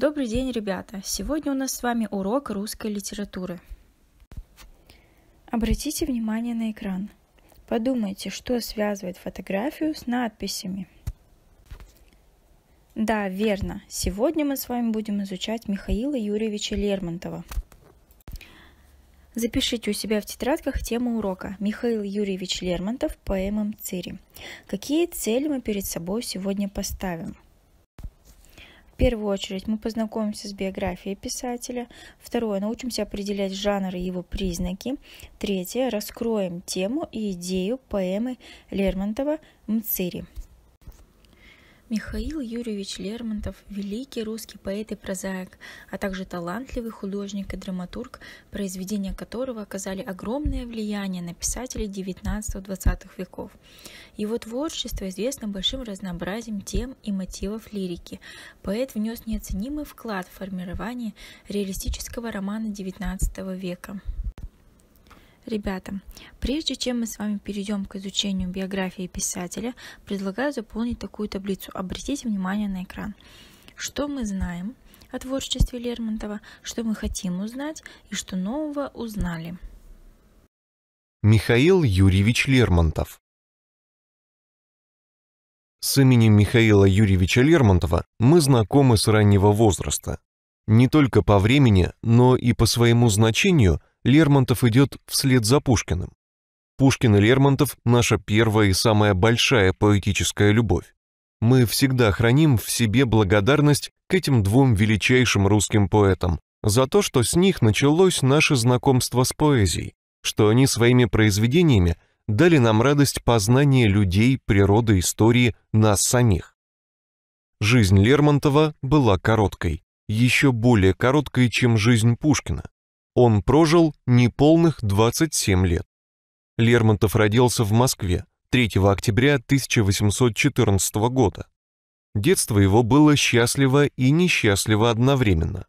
Добрый день, ребята! Сегодня у нас с вами урок русской литературы. Обратите внимание на экран. Подумайте, что связывает фотографию с надписями. Да, верно. Сегодня мы с вами будем изучать Михаила Юрьевича Лермонтова. Запишите у себя в тетрадках тему урока «Михаил Юрьевич Лермонтов. Поэма Цири». Какие цели мы перед собой сегодня поставим – первую очередь мы познакомимся с биографией писателя. Второе, научимся определять жанр и его признаки. Третье, раскроем тему и идею поэмы Лермонтова «Мцири». Михаил Юрьевич Лермонтов – великий русский поэт и прозаик, а также талантливый художник и драматург, произведения которого оказали огромное влияние на писателей XIX-XX веков. Его творчество известно большим разнообразием тем и мотивов лирики. Поэт внес неоценимый вклад в формирование реалистического романа XIX века. Ребята, прежде чем мы с вами перейдем к изучению биографии писателя, предлагаю заполнить такую таблицу. Обратите внимание на экран. Что мы знаем о творчестве Лермонтова, что мы хотим узнать и что нового узнали. Михаил Юрьевич Лермонтов С именем Михаила Юрьевича Лермонтова мы знакомы с раннего возраста. Не только по времени, но и по своему значению Лермонтов идет вслед за Пушкиным. Пушкин и Лермонтов – наша первая и самая большая поэтическая любовь. Мы всегда храним в себе благодарность к этим двум величайшим русским поэтам за то, что с них началось наше знакомство с поэзией, что они своими произведениями дали нам радость познания людей, природы, истории, нас самих. Жизнь Лермонтова была короткой еще более короткой, чем жизнь Пушкина. Он прожил неполных 27 лет. Лермонтов родился в Москве 3 октября 1814 года. Детство его было счастливо и несчастливо одновременно.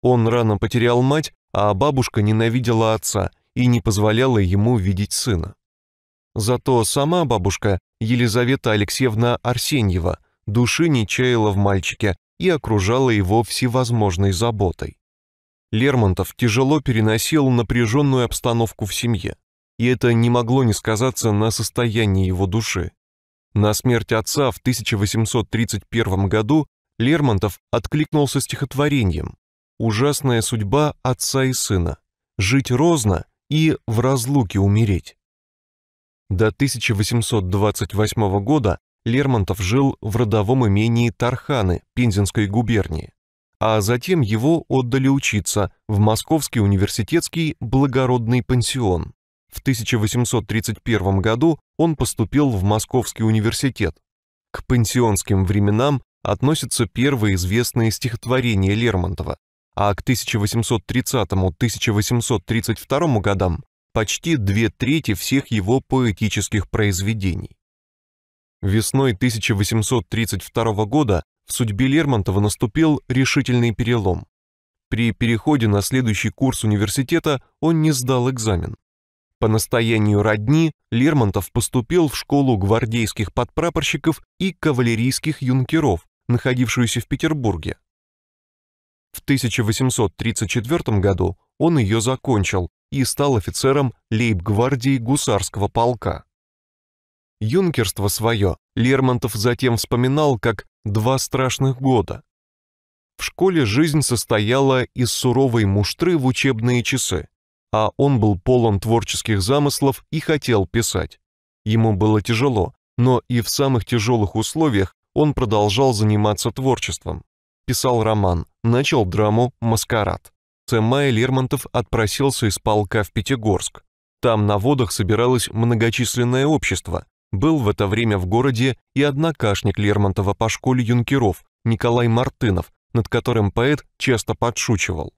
Он рано потерял мать, а бабушка ненавидела отца и не позволяла ему видеть сына. Зато сама бабушка, Елизавета Алексеевна Арсеньева, души не чаяла в мальчике, и окружала его всевозможной заботой. Лермонтов тяжело переносил напряженную обстановку в семье, и это не могло не сказаться на состоянии его души. На смерть отца в 1831 году Лермонтов откликнулся стихотворением «Ужасная судьба отца и сына. Жить розно и в разлуке умереть». До 1828 года Лермонтов жил в родовом имении Тарханы Пензенской губернии, а затем его отдали учиться в Московский университетский благородный пансион. В 1831 году он поступил в Московский университет. К пансионским временам относятся первые известные стихотворения Лермонтова, а к 1830-1832 годам почти две трети всех его поэтических произведений. Весной 1832 года в судьбе Лермонтова наступил решительный перелом. При переходе на следующий курс университета он не сдал экзамен. По настоянию родни Лермонтов поступил в школу гвардейских подпрапорщиков и кавалерийских юнкеров, находившуюся в Петербурге. В 1834 году он ее закончил и стал офицером лейб-гвардии гусарского полка юнкерство свое Лермонтов затем вспоминал как «два страшных года». В школе жизнь состояла из суровой муштры в учебные часы, а он был полон творческих замыслов и хотел писать. Ему было тяжело, но и в самых тяжелых условиях он продолжал заниматься творчеством. Писал роман, начал драму «Маскарад». В мая Лермонтов отпросился из полка в Пятигорск. Там на водах собиралось многочисленное общество, был в это время в городе и однокашник Лермонтова по школе юнкеров Николай Мартынов, над которым поэт часто подшучивал.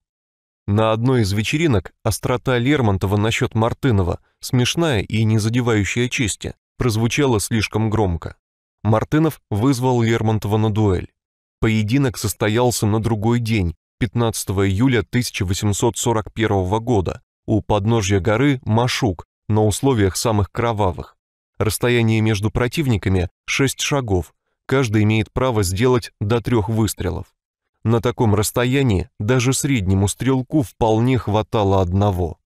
На одной из вечеринок острота Лермонтова насчет Мартынова, смешная и не задевающая чести, прозвучала слишком громко. Мартынов вызвал Лермонтова на дуэль. Поединок состоялся на другой день, 15 июля 1841 года, у подножья горы Машук, на условиях самых кровавых. Расстояние между противниками 6 шагов, каждый имеет право сделать до трех выстрелов. На таком расстоянии даже среднему стрелку вполне хватало одного.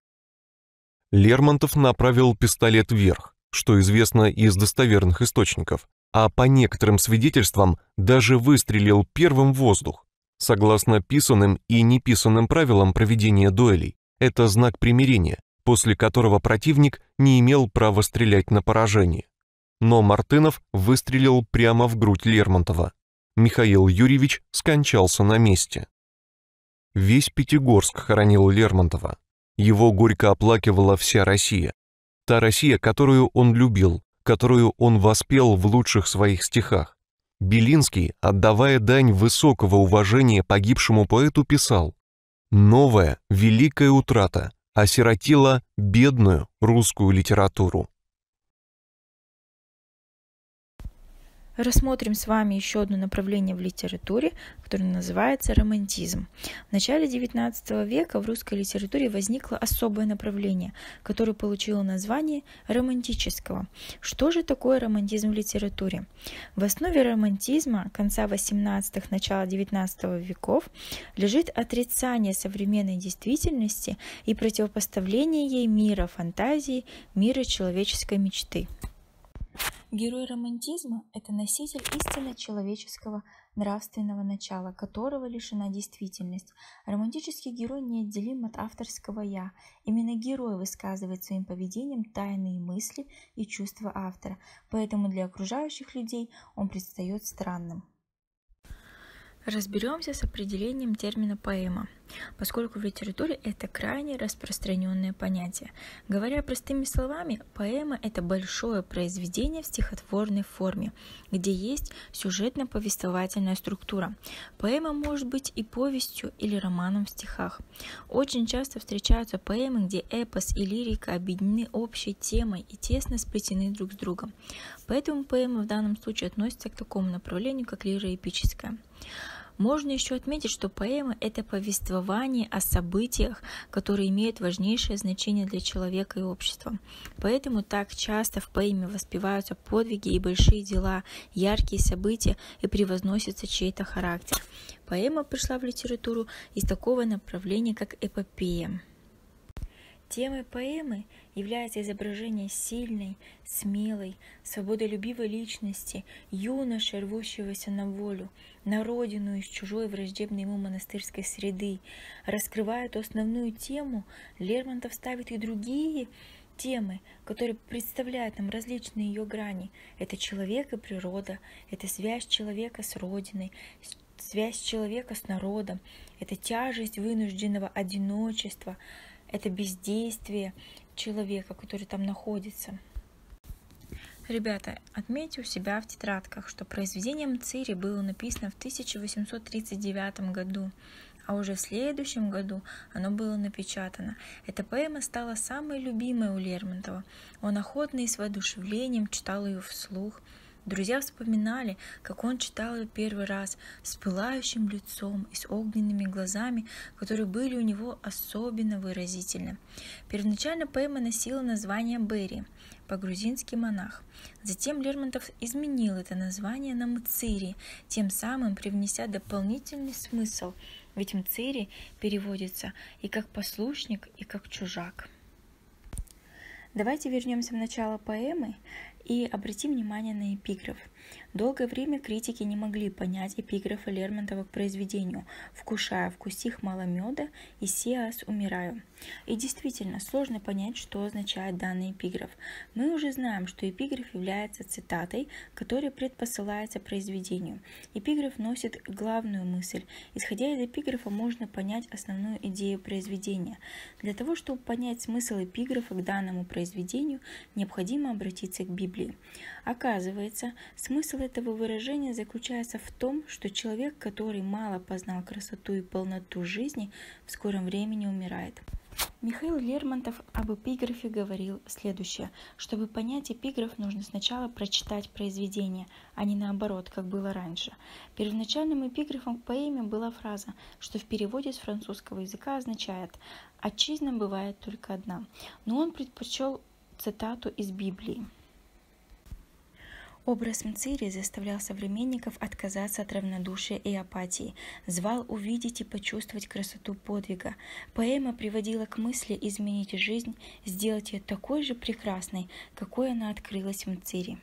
Лермонтов направил пистолет вверх, что известно из достоверных источников, а по некоторым свидетельствам даже выстрелил первым в воздух. Согласно писанным и неписанным правилам проведения дуэлей, это знак примирения, после которого противник не имел права стрелять на поражение. Но Мартынов выстрелил прямо в грудь Лермонтова. Михаил Юрьевич скончался на месте. Весь Пятигорск хоронил Лермонтова. Его горько оплакивала вся Россия. Та Россия, которую он любил, которую он воспел в лучших своих стихах. Белинский, отдавая дань высокого уважения погибшему поэту, писал «Новая, великая утрата, осиротила бедную русскую литературу. рассмотрим с вами еще одно направление в литературе, которое называется романтизм. В начале XIX века в русской литературе возникло особое направление, которое получило название романтического. Что же такое романтизм в литературе? В основе романтизма конца XVIII – начала XIX веков лежит отрицание современной действительности и противопоставление ей мира фантазии, мира человеческой мечты. Герой романтизма – это носитель истинно человеческого нравственного начала, которого лишена действительность. Романтический герой неотделим от авторского «я». Именно герой высказывает своим поведением тайные мысли и чувства автора, поэтому для окружающих людей он предстает странным. Разберемся с определением термина поэма, поскольку в литературе это крайне распространенное понятие. Говоря простыми словами, поэма – это большое произведение в стихотворной форме, где есть сюжетно-повествовательная структура. Поэма может быть и повестью, или романом в стихах. Очень часто встречаются поэмы, где эпос и лирика объединены общей темой и тесно сплетены друг с другом. Поэтому поэма в данном случае относится к такому направлению, как лирико-эпическая. Можно еще отметить, что поэма – это повествование о событиях, которые имеют важнейшее значение для человека и общества. Поэтому так часто в поэме воспеваются подвиги и большие дела, яркие события и превозносится чей-то характер. Поэма пришла в литературу из такого направления, как эпопея. Темой поэмы является изображение сильной, смелой, свободолюбивой личности, юноши, рвущегося на волю, на родину из чужой враждебной ему монастырской среды. Раскрывая эту основную тему, Лермонтов ставит и другие темы, которые представляют нам различные ее грани. Это человек и природа, это связь человека с родиной, связь человека с народом, это тяжесть вынужденного одиночества – это бездействие человека, который там находится. Ребята, отметьте у себя в тетрадках, что произведение Мцири было написано в 1839 году, а уже в следующем году оно было напечатано. Эта поэма стала самой любимой у Лермонтова. Он охотно и с воодушевлением читал ее вслух, Друзья вспоминали, как он читал ее первый раз с пылающим лицом и с огненными глазами, которые были у него особенно выразительны. Первоначально поэма носила название «Берри» по-грузински монах. Затем Лермонтов изменил это название на «Мцири», тем самым привнеся дополнительный смысл, ведь «Мцири» переводится и как «послушник», и как «чужак». Давайте вернемся в начало поэмы и обратим внимание на эпиграф. Долгое время критики не могли понять эпиграфа Лермонтова к произведению «Вкушая, вкусих мало меда, и сиас умираю». И действительно, сложно понять, что означает данный эпиграф. Мы уже знаем, что эпиграф является цитатой, которая предпосылается произведению. Эпиграф носит главную мысль. Исходя из эпиграфа, можно понять основную идею произведения. Для того, чтобы понять смысл эпиграфа к данному произведению, произведению, необходимо обратиться к Библии. Оказывается, смысл этого выражения заключается в том, что человек, который мало познал красоту и полноту жизни, в скором времени умирает. Михаил Лермонтов об эпиграфе говорил следующее. Чтобы понять эпиграф, нужно сначала прочитать произведение, а не наоборот, как было раньше. Первоначальным эпиграфом к поэме была фраза, что в переводе с французского языка означает «Отчизна бывает только одна». Но он предпочел цитату из Библии. Образ Мцири заставлял современников отказаться от равнодушия и апатии, звал увидеть и почувствовать красоту подвига. Поэма приводила к мысли изменить жизнь, сделать ее такой же прекрасной, какой она открылась в Мцири.